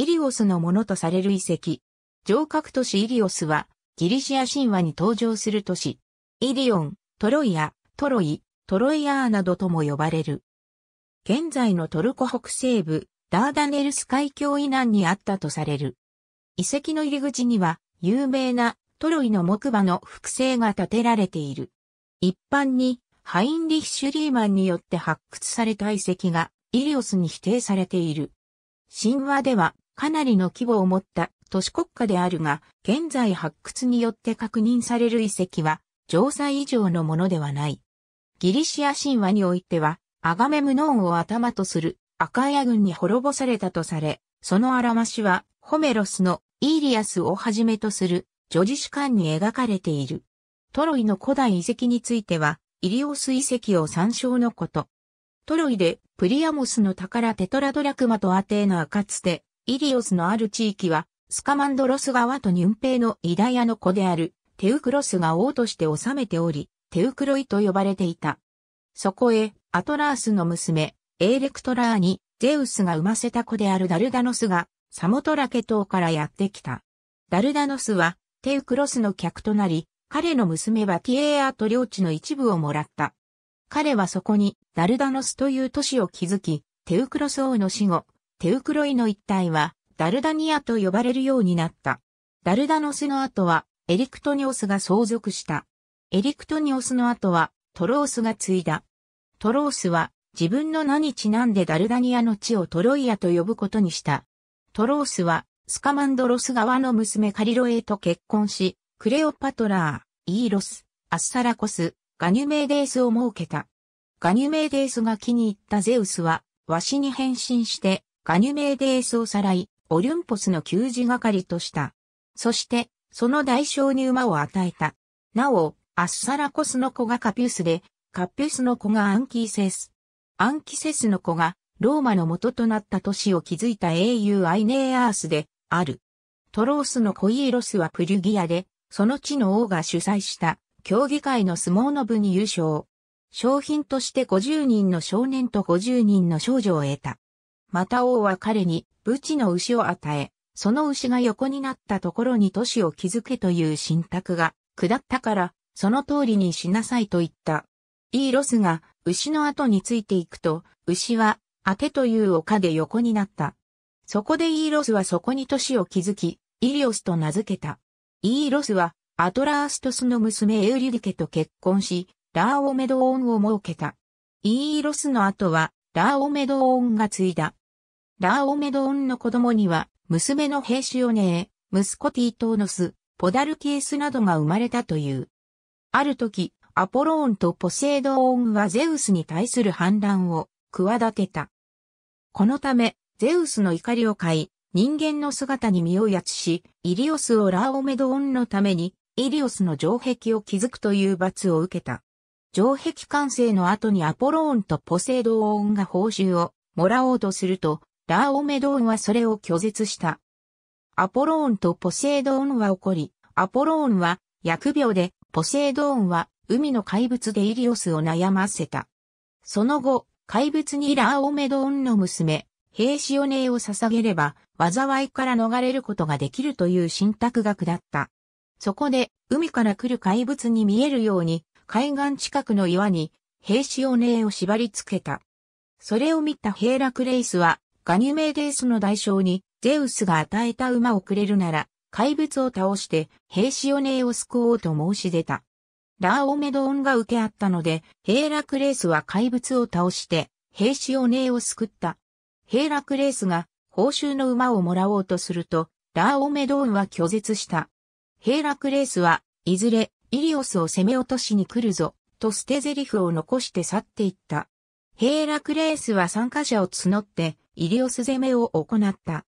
イリオスのものとされる遺跡。城郭都市イリオスは、ギリシア神話に登場する都市。イリオン、トロイア、トロイ、トロイアーなどとも呼ばれる。現在のトルコ北西部、ダーダネルス海峡以南にあったとされる。遺跡の入り口には、有名なトロイの木馬の複製が建てられている。一般に、ハインリッシュリーマンによって発掘された遺跡が、イリオスに否定されている。神話では、かなりの規模を持った都市国家であるが、現在発掘によって確認される遺跡は、城塞以上のものではない。ギリシア神話においては、アガメムノーンを頭とするアカイア軍に滅ぼされたとされ、その表ましは、ホメロスのイーリアスをはじめとする女児士官に描かれている。トロイの古代遺跡については、イリオス遺跡を参照のこと。トロイでプリアモスの宝テトラドラクマとアテーナはかつてイリオスのある地域は、スカマンドロス川とニュンペイのイダヤの子である、テウクロスが王として治めており、テウクロイと呼ばれていた。そこへ、アトラースの娘、エーレクトラーに、ゼウスが産ませた子であるダルダノスが、サモトラケ島からやってきた。ダルダノスは、テウクロスの客となり、彼の娘はィエアと領地の一部をもらった。彼はそこに、ダルダノスという都市を築き、テウクロス王の死後、テウクロイの一帯は、ダルダニアと呼ばれるようになった。ダルダノスの後は、エリクトニオスが相続した。エリクトニオスの後は、トロースが継いだ。トロースは、自分の名にちなんでダルダニアの地をトロイアと呼ぶことにした。トロースは、スカマンドロス側の娘カリロエと結婚し、クレオパトラー、イーロス、アッサラコス、ガニュメーデースを設けた。ガニュメーデースが気に入ったゼウスは、ワシに変身して、ガニュメーデースをさらい、オリュンポスの給仕係とした。そして、その代償に馬を与えた。なお、アッサラコスの子がカピュスで、カピュスの子がアンキーセス。アンキセスの子が、ローマの元となった都市を築いた英雄アイネーアースで、ある。トロースのコイーロスはプリュギアで、その地の王が主催した、競技会の相撲の部に優勝。賞品として50人の少年と50人の少女を得た。また王は彼に、武地の牛を与え、その牛が横になったところに都市を築けという信託が下ったから、その通りにしなさいと言った。イーロスが牛の後についていくと、牛はアてという丘で横になった。そこでイーロスはそこに都市を築き、イリオスと名付けた。イーロスはアトラーストスの娘エウリディケと結婚し、ラーオメドオーンを設けた。イーロスの後はラーオメドオーンが継いだ。ラーオメドオンの子供には、娘の兵士オネム息子ティートーノス、ポダルキエスなどが生まれたという。ある時、アポローンとポセイドオンはゼウスに対する反乱を企てた。このため、ゼウスの怒りを買い、人間の姿に身をやつし、イリオスをラーオメドオンのために、イリオスの城壁を築くという罰を受けた。城壁完成の後にアポローンとポセイドオンが報酬をもらおうとすると、ラーオメドーンはそれを拒絶した。アポローンとポセイドーンは起こり、アポローンは疫病で、ポセイドーンは海の怪物でイリオスを悩ませた。その後、怪物にラーオメドーンの娘、ヘイシオネーを捧げれば、災いから逃れることができるという信託学だった。そこで、海から来る怪物に見えるように、海岸近くの岩に、ヘイシオネーを縛り付けた。それを見たヘイラクレイスは、ガニュメーデースの代償に、ゼウスが与えた馬をくれるなら、怪物を倒して、兵士オネエを救おうと申し出た。ラーオメドオンが受け合ったので、ヘイラクレースは怪物を倒して、兵士オネエを救った。ヘイラクレースが、報酬の馬をもらおうとすると、ラーオメドーンは拒絶した。ヘイラクレースは、いずれ、イリオスを攻め落としに来るぞ、と捨て台詞を残して去っていった。ヘイラクレースは参加者を募って、イリオス攻めを行った。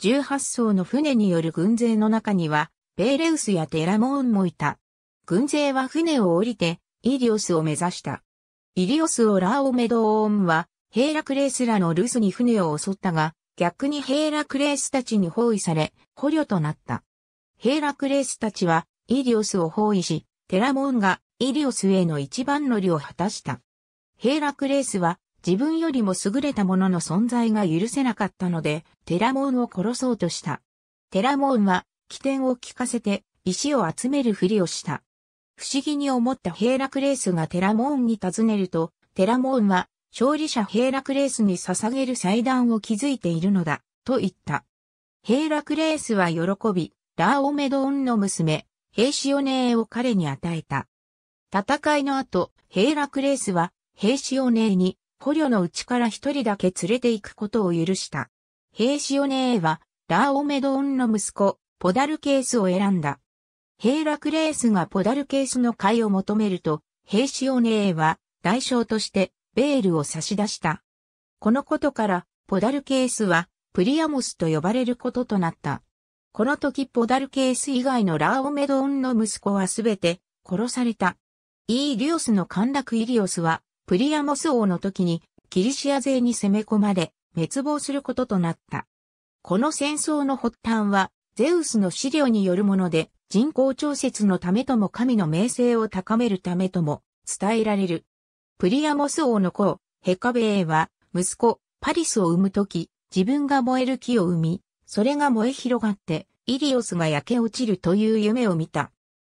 18艘の船による軍勢の中には、ペーレウスやテラモーンもいた。軍勢は船を降りて、イリオスを目指した。イリオスをラーオメドオーンは、ヘーラクレースらの留守に船を襲ったが、逆にヘーラクレースたちに包囲され、捕虜となった。ヘーラクレースたちは、イリオスを包囲し、テラモーンがイリオスへの一番乗りを果たした。ヘーラクレースは、自分よりも優れた者の存在が許せなかったので、テラモンを殺そうとした。テラモンは、起点を聞かせて、石を集めるふりをした。不思議に思ったヘーラクレースがテラモンに尋ねると、テラモンは、勝利者ヘーラクレースに捧げる祭壇を築いているのだ、と言った。ヘーラクレースは喜び、ラーオメドーンの娘、ヘイシオネーを彼に与えた。戦いの後、ヘーラクレースは、ヘイシオネーに、捕虜のうちから一人だけ連れて行くことを許した。ヘイシオネーは、ラーオメドンの息子、ポダルケースを選んだ。ヘイラクレースがポダルケースの会を求めると、ヘイシオネーは、代償として、ベールを差し出した。このことから、ポダルケースは、プリアモスと呼ばれることとなった。この時ポダルケース以外のラーオメドンの息子はすべて殺された。イーリオスの陥落イリオスはプリアモス王の時にキリシア勢に攻め込まれ、滅亡することとなった。この戦争の発端は、ゼウスの資料によるもので、人口調節のためとも神の名声を高めるためとも伝えられる。プリアモス王の子、ヘカベエは、息子、パリスを産む時自分が燃える木を生み、それが燃え広がって、イリオスが焼け落ちるという夢を見た。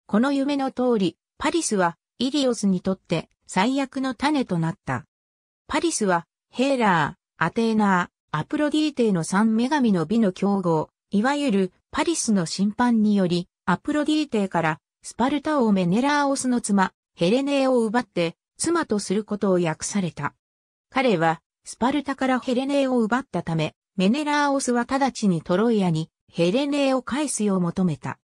この夢の通り、パリスは、イリオスにとって、最悪の種となった。パリスは、ヘーラー、アテーナー、アプロディーテの三女神の美の競合、いわゆるパリスの審判により、アプロディーテからスパルタ王メネラーオスの妻、ヘレネーを奪って、妻とすることを訳された。彼は、スパルタからヘレネーを奪ったため、メネラーオスは直ちにトロイアにヘレネーを返すよう求めた。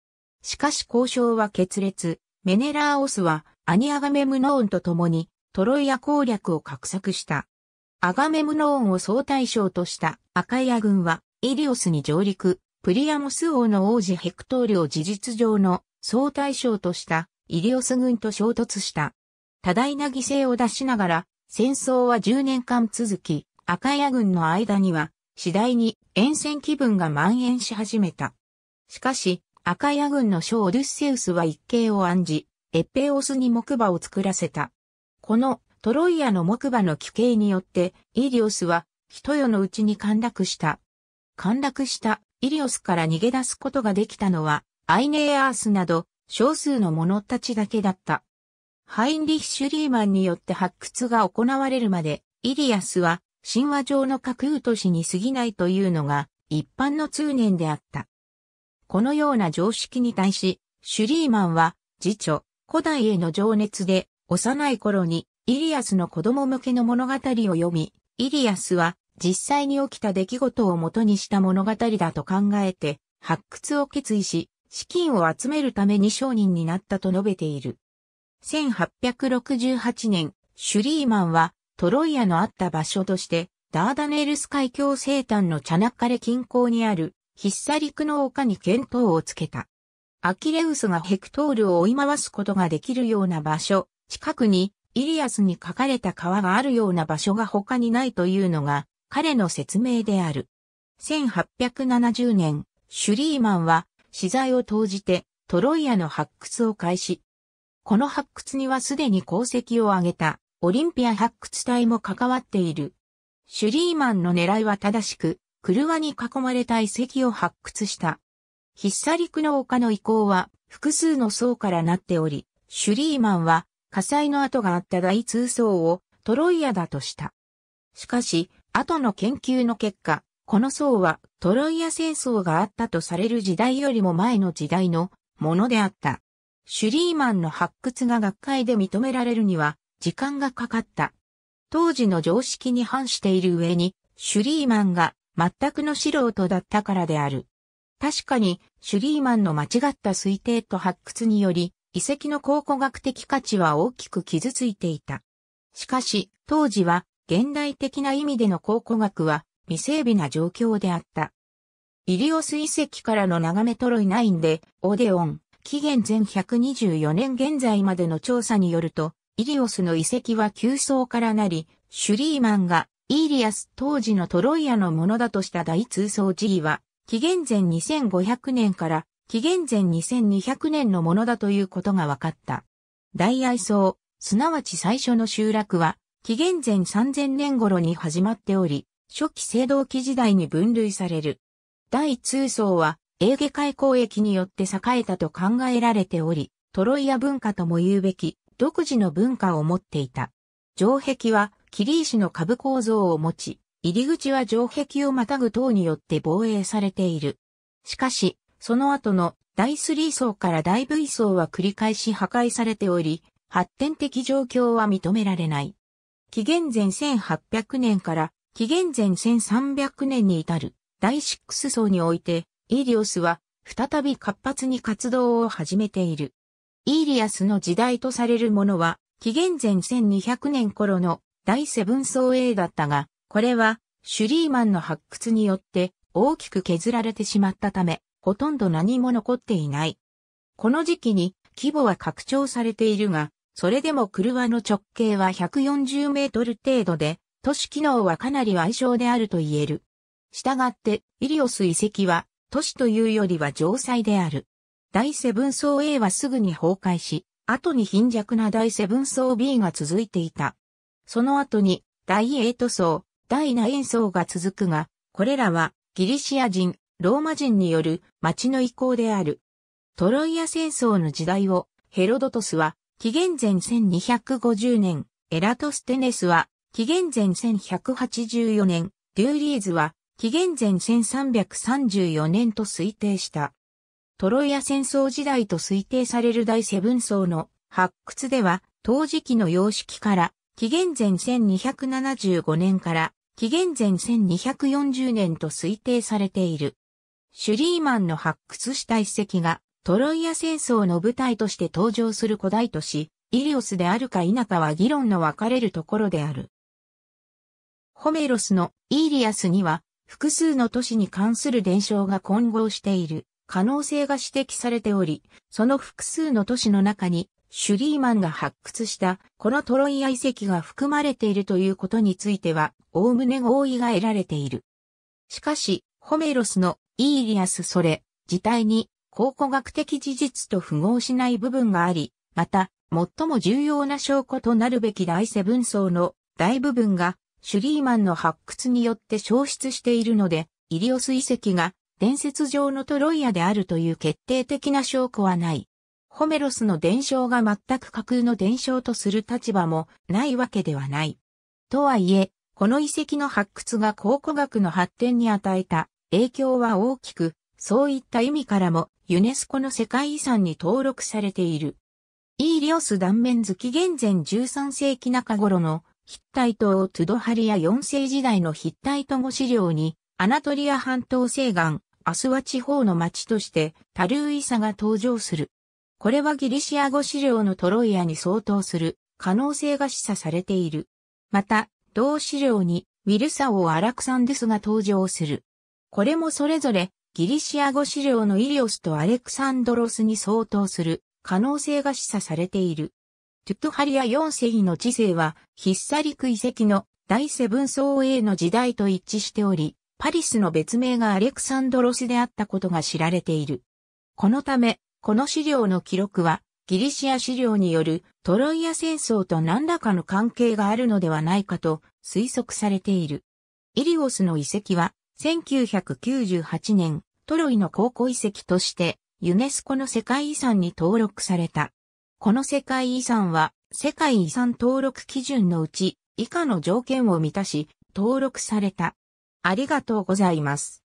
しかし交渉は決裂、メネラーオスはアニアガメムノーンと共にトロイア攻略を画策した。アガメムノーンを総大将としたアカイア軍はイリオスに上陸、プリアモス王の王子ヘクトーリを事実上の総大将としたイリオス軍と衝突した。多大な犠牲を出しながら戦争は10年間続き、アカイア軍の間には次第に沿線気分が蔓延し始めた。しかし、アカイア軍の将オデュッセウスは一計を案じ、エッペオスに木馬を作らせた。このトロイアの木馬の規形によって、イリオスは、人世のうちに陥落した。陥落したイリオスから逃げ出すことができたのは、アイネーアースなど、少数の者たちだけだった。ハインリヒ・シュリーマンによって発掘が行われるまで、イリアスは神話上の架空都市に過ぎないというのが一般の通念であった。このような常識に対し、シュリーマンは、自著、古代への情熱で、幼い頃にイリアスの子供向けの物語を読み、イリアスは実際に起きた出来事を元にした物語だと考えて、発掘を決意し、資金を集めるために商人になったと述べている。1868年、シュリーマンはトロイアのあった場所として、ダーダネールス海峡西端のチャナッカレ近郊にあるヒッサリクの丘に見当をつけた。アキレウスがヘクトールを追い回すことができるような場所、近くにイリアスに書かれた川があるような場所が他にないというのが彼の説明である。1870年、シュリーマンは資材を投じてトロイアの発掘を開始。この発掘にはすでに功績を挙げたオリンピア発掘隊も関わっている。シュリーマンの狙いは正しく、車に囲まれた遺跡を発掘した。ヒッサリクの丘の遺構は複数の層からなっており、シュリーマンは火災の跡があった第通層をトロイアだとした。しかし、後の研究の結果、この層はトロイア戦争があったとされる時代よりも前の時代のものであった。シュリーマンの発掘が学会で認められるには時間がかかった。当時の常識に反している上に、シュリーマンが全くの素人だったからである。確かに、シュリーマンの間違った推定と発掘により、遺跡の考古学的価値は大きく傷ついていた。しかし、当時は、現代的な意味での考古学は、未整備な状況であった。イリオス遺跡からの眺めトロイナインで、オデオン、紀元前124年現在までの調査によると、イリオスの遺跡は急層からなり、シュリーマンが、イーリアス当時のトロイアのものだとした大通層寺は、紀元前2500年から紀元前2200年のものだということが分かった。大愛想、すなわち最初の集落は、紀元前3000年頃に始まっており、初期青銅器時代に分類される。第通層は、エーゲ海交易によって栄えたと考えられており、トロイア文化とも言うべき、独自の文化を持っていた。城壁は、キリーシの株構造を持ち、入り口は城壁をまたぐ塔によって防衛されている。しかし、その後の第3層から第 V 層は繰り返し破壊されており、発展的状況は認められない。紀元前1800年から紀元前1300年に至る第6層において、イーリオスは再び活発に活動を始めている。イーリアスの時代とされるものは、紀元前1200年頃の第7層 A だったが、これは、シュリーマンの発掘によって大きく削られてしまったため、ほとんど何も残っていない。この時期に規模は拡張されているが、それでも車の直径は140メートル程度で、都市機能はかなり矮小であると言える。したがって、イリオス遺跡は、都市というよりは城塞である。第セブン層 A はすぐに崩壊し、後に貧弱な第セブン層 B が続いていた。その後に、第8層、第な演奏が続くが、これらはギリシア人、ローマ人による町の意向である。トロイア戦争の時代をヘロドトスは紀元前1250年、エラトステネスは紀元前1184年、デューリーズは紀元前1334年と推定した。トロイア戦争時代と推定される第セブン層の発掘では、陶磁器の様式から、紀元前1275年から紀元前1240年と推定されている。シュリーマンの発掘した遺跡がトロイア戦争の舞台として登場する古代都市、イリオスであるか否かは議論の分かれるところである。ホメロスのイーリアスには複数の都市に関する伝承が混合している可能性が指摘されており、その複数の都市の中にシュリーマンが発掘したこのトロイア遺跡が含まれているということについては、おおむね合意が得られている。しかし、ホメロスのイーリアスそれ自体に考古学的事実と符合しない部分があり、また、最も重要な証拠となるべき第セブン層の大部分がシュリーマンの発掘によって消失しているので、イリオス遺跡が伝説上のトロイアであるという決定的な証拠はない。ホメロスの伝承が全く架空の伝承とする立場もないわけではない。とはいえ、この遺跡の発掘が考古学の発展に与えた影響は大きく、そういった意味からもユネスコの世界遺産に登録されている。イーリオス断面月現前13世紀中頃のヒッタイトをトゥドハリア4世時代のヒッタイト語資料に、アナトリア半島西岸、アスワ地方の町として、タルーイサが登場する。これはギリシア語資料のトロイアに相当する可能性が示唆されている。また、同資料にウィルサオ・アラクサンデスが登場する。これもそれぞれギリシア語資料のイリオスとアレクサンドロスに相当する可能性が示唆されている。トゥトハリア4世の知性はヒッサリク遺跡の第セブン層 A の時代と一致しており、パリスの別名がアレクサンドロスであったことが知られている。このため、この資料の記録は、ギリシア資料によるトロイア戦争と何らかの関係があるのではないかと推測されている。イリオスの遺跡は、1998年、トロイの考古遺跡として、ユネスコの世界遺産に登録された。この世界遺産は、世界遺産登録基準のうち、以下の条件を満たし、登録された。ありがとうございます。